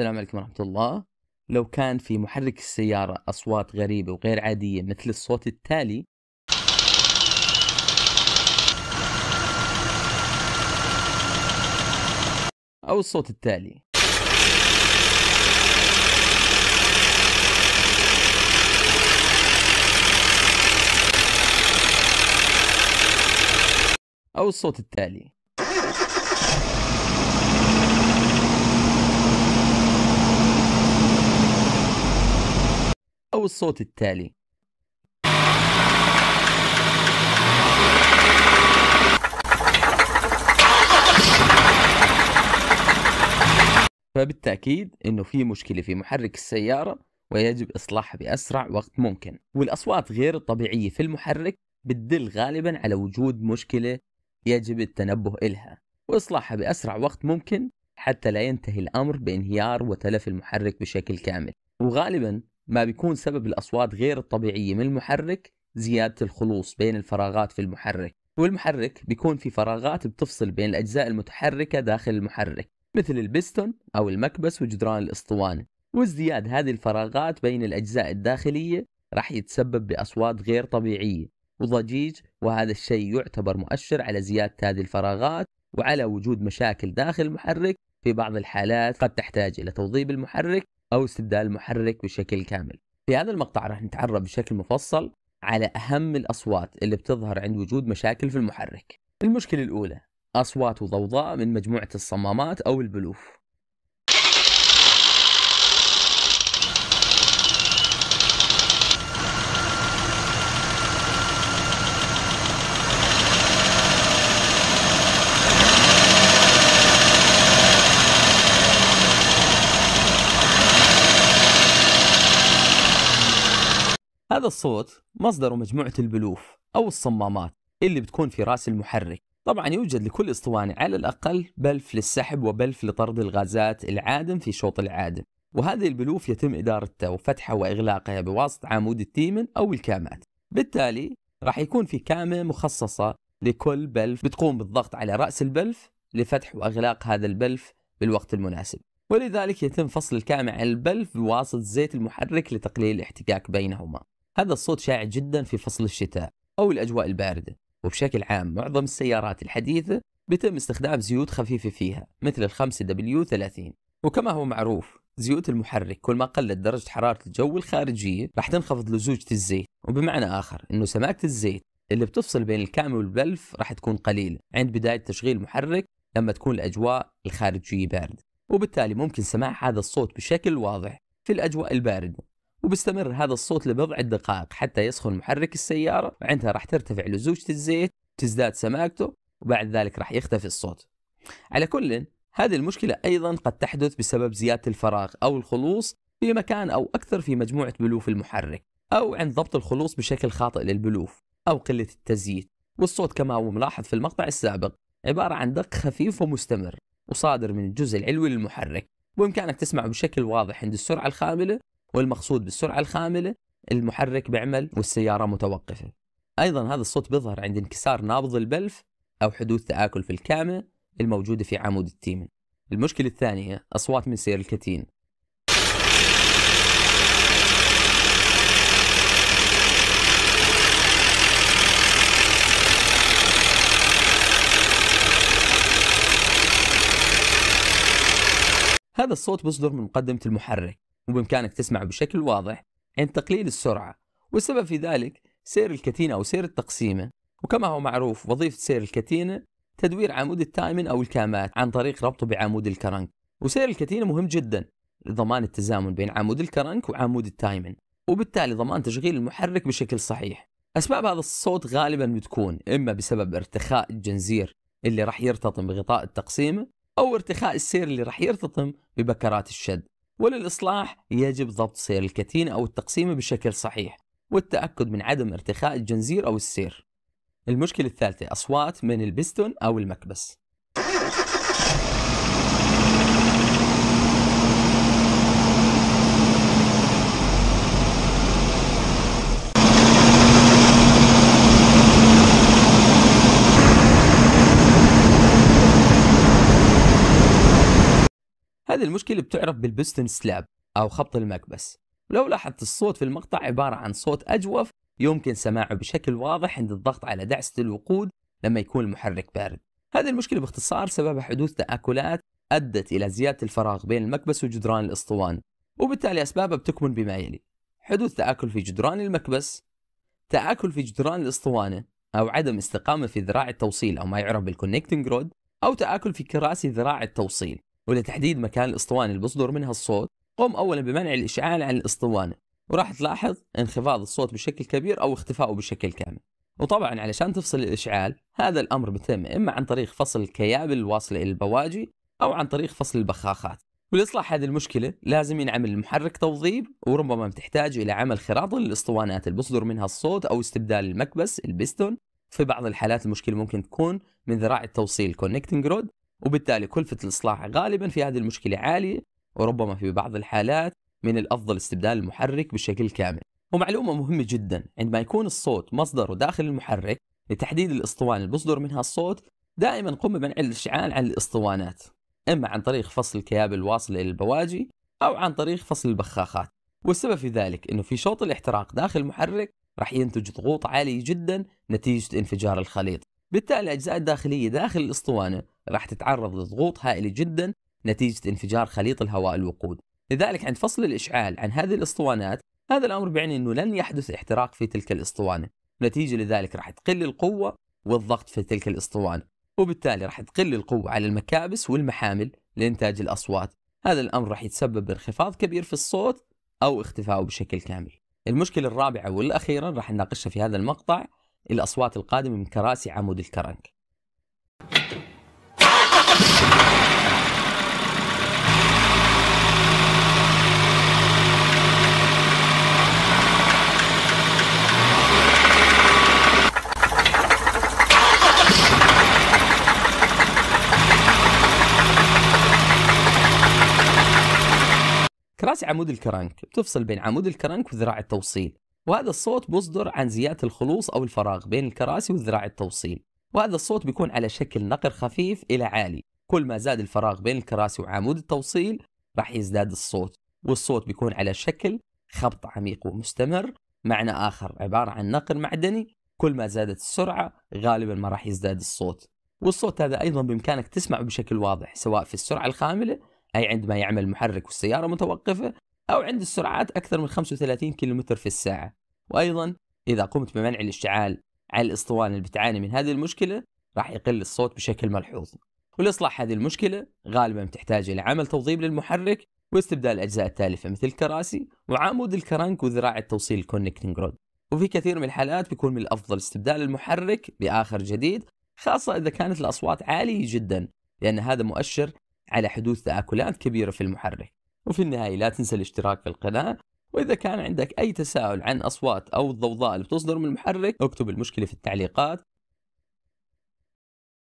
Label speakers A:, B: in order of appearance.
A: السلام عليكم ورحمة الله لو كان في محرك السيارة أصوات غريبة وغير عادية مثل الصوت التالي أو الصوت التالي أو الصوت التالي أو الصوت التالي فبالتأكيد أنه في مشكلة في محرك السيارة ويجب إصلاحها بأسرع وقت ممكن والأصوات غير الطبيعية في المحرك بتدل غالبا على وجود مشكلة يجب التنبه إلها وإصلاحها بأسرع وقت ممكن حتى لا ينتهي الأمر بانهيار وتلف المحرك بشكل كامل وغالبا ما بيكون سبب الأصوات غير الطبيعية من المحرك زيادة الخلوص بين الفراغات في المحرك والمحرك بيكون في فراغات بتفصل بين الأجزاء المتحركة داخل المحرك مثل البستون أو المكبس وجدران الأسطوانة وازدياد هذه الفراغات بين الأجزاء الداخلية راح يتسبب بأصوات غير طبيعية وضجيج وهذا الشيء يعتبر مؤشر على زيادة هذه الفراغات وعلى وجود مشاكل داخل المحرك في بعض الحالات قد تحتاج إلى توضيب المحرك أو استبدال المحرك بشكل كامل في هذا المقطع راح نتعرف بشكل مفصل على أهم الأصوات اللي بتظهر عند وجود مشاكل في المحرك المشكلة الأولى أصوات وضوضاء من مجموعة الصمامات أو البلوف هذا الصوت مصدره مجموعة البلوف أو الصمامات اللي بتكون في رأس المحرك طبعا يوجد لكل اسطوانة على الأقل بلف للسحب وبلف لطرد الغازات العادم في شوط العادم وهذه البلوف يتم إدارتها وفتحها وإغلاقها بواسطة عمود التيمن أو الكامات بالتالي راح يكون في كامة مخصصة لكل بلف بتقوم بالضغط على رأس البلف لفتح وإغلاق هذا البلف بالوقت المناسب ولذلك يتم فصل الكامة عن البلف بواسطة زيت المحرك لتقليل الاحتكاك بينهما هذا الصوت شائع جدا في فصل الشتاء أو الأجواء الباردة وبشكل عام معظم السيارات الحديثة بيتم استخدام زيوت خفيفة فيها مثل 5 دبليو 30 وكما هو معروف زيوت المحرك كل ما قلت درجة حرارة الجو الخارجية راح تنخفض لزوجة الزيت وبمعنى آخر أنه سماكة الزيت اللي بتفصل بين الكام والبلف راح تكون قليلة عند بداية تشغيل المحرك لما تكون الأجواء الخارجية باردة وبالتالي ممكن سماع هذا الصوت بشكل واضح في الأجواء الباردة وبيستمر هذا الصوت لبضع دقائق حتى يسخن محرك السيارة وعندها راح ترتفع لزوجة الزيت تزداد سماكته وبعد ذلك راح يختفي الصوت على كل هذه المشكلة أيضا قد تحدث بسبب زيادة الفراغ أو الخلوص في مكان أو أكثر في مجموعة بلوف المحرك أو عند ضبط الخلوص بشكل خاطئ للبلوف أو قلة التزييت والصوت كما هو ملاحظ في المقطع السابق عبارة عن دق خفيف ومستمر وصادر من الجزء العلوي للمحرك وبإمكانك تسمعه بشكل واضح عند السرعة الخاملة والمقصود بالسرعة الخاملة المحرك بيعمل والسيارة متوقفة أيضا هذا الصوت بيظهر عند انكسار نابض البلف أو حدوث تآكل في الكامة الموجودة في عمود التيمن المشكلة الثانية أصوات من سير الكتين هذا الصوت بيصدر من مقدمة المحرك وبإمكانك تسمعه بشكل واضح عند تقليل السرعة والسبب في ذلك سير الكتينة أو سير التقسيمة وكما هو معروف وظيفة سير الكتينة تدوير عمود التايمن أو الكامات عن طريق ربطه بعمود الكرنك وسير الكتينة مهم جدا لضمان التزامن بين عمود الكرنك وعمود التايمن وبالتالي ضمان تشغيل المحرك بشكل صحيح أسباب هذا الصوت غالبا بتكون إما بسبب ارتخاء الجنزير اللي راح يرتطم بغطاء التقسيمة أو ارتخاء السير اللي راح يرتطم ببكرات الشد وللإصلاح يجب ضبط سير الكتينة أو التقسيمة بشكل صحيح والتأكد من عدم ارتخاء الجنزير أو السير المشكلة الثالثة أصوات من البستون أو المكبس هذه المشكلة بتعرف بالبستن سلاب أو خبط المكبس ولو لاحظت الصوت في المقطع عبارة عن صوت أجوف يمكن سماعه بشكل واضح عند الضغط على دعسة الوقود لما يكون المحرك بارد هذه المشكلة باختصار سببها حدوث تآكلات أدت إلى زيادة الفراغ بين المكبس وجدران الأسطوانة وبالتالي أسبابها بتكمن بما يلي حدوث تآكل في جدران المكبس تآكل في جدران الأسطوانة أو عدم استقامة في ذراع التوصيل أو ما يعرف بالكونكتنج رود أو تآكل في كراسي ذراع التوصيل ولتحديد مكان الاسطوانة اللي بيصدر منها الصوت قم أولا بمنع الإشعال عن الاسطوانة وراح تلاحظ انخفاض الصوت بشكل كبير أو اختفائه بشكل كامل وطبعا علشان تفصل الإشعال هذا الأمر بيتم إما عن طريق فصل الكيابل الواصلة إلى البواجي أو عن طريق فصل البخاخات ولإصلاح هذه المشكلة لازم ينعمل المحرك توظيف وربما بتحتاج إلى عمل خراطة للأسطوانات اللي بصدر منها الصوت أو استبدال المكبس البستون في بعض الحالات المشكلة ممكن تكون من ذراع التوصيل كونكتنج رود وبالتالي كلفة الإصلاح غالبا في هذه المشكلة عالية وربما في بعض الحالات من الأفضل استبدال المحرك بشكل كامل ومعلومة مهمة جدا عندما يكون الصوت مصدره داخل المحرك لتحديد الاسطوانة اللي بصدر منها الصوت دائما قم بمنع الاشعال عن الاسطوانات اما عن طريق فصل الكيابل الواصلة الى البواجي او عن طريق فصل البخاخات والسبب في ذلك انه في شوط الاحتراق داخل المحرك راح ينتج ضغوط عالية جدا نتيجة انفجار الخليط بالتالي الاجزاء الداخلية داخل الاسطوانة راح تتعرض لضغوط هائلة جدا نتيجة انفجار خليط الهواء الوقود لذلك عند فصل الإشعال عن هذه الأسطوانات هذا الأمر بيعني أنه لن يحدث احتراق في تلك الأسطوانة نتيجة لذلك راح تقل القوة والضغط في تلك الأسطوانة وبالتالي راح تقل القوة على المكابس والمحامل لإنتاج الأصوات هذا الأمر راح يتسبب بانخفاض كبير في الصوت أو اختفائه بشكل كامل المشكلة الرابعة والأخيرة راح نناقشها في هذا المقطع الأصوات القادمة من كراسي عمود الكرنك كراسي عمود الكرنك بتفصل بين عمود الكرنك وذراع التوصيل وهذا الصوت بيصدر عن زيادة الخلوص أو الفراغ بين الكراسي وذراع التوصيل وهذا الصوت بيكون على شكل نقر خفيف إلى عالي كل ما زاد الفراغ بين الكراسي وعمود التوصيل راح يزداد الصوت والصوت بيكون على شكل خبط عميق ومستمر معنى آخر عبارة عن نقر معدني كل ما زادت السرعة غالبا ما راح يزداد الصوت والصوت هذا أيضا بإمكانك تسمعه بشكل واضح سواء في السرعة الخاملة أي عندما يعمل المحرك والسيارة متوقفة أو عند السرعات أكثر من 35 كم في الساعة وأيضا إذا قمت بمنع الاشتعال على الاسطوانه اللي بتعاني من هذه المشكله راح يقل الصوت بشكل ملحوظ ولإصلاح هذه المشكلة غالبا بتحتاج إلى عمل توظيف للمحرك واستبدال الأجزاء التالفة مثل الكراسي وعمود الكرنك وذراع التوصيل الكونكتنج رود وفي كثير من الحالات بيكون من الأفضل استبدال المحرك بآخر جديد خاصة إذا كانت الأصوات عالية جدا لأن هذا مؤشر على حدوث تآكلات كبيرة في المحرك وفي النهاية لا تنسى الاشتراك في القناة وإذا كان عندك أي تساؤل عن أصوات أو الضوضاء اللي بتصدر من المحرك اكتب المشكلة في التعليقات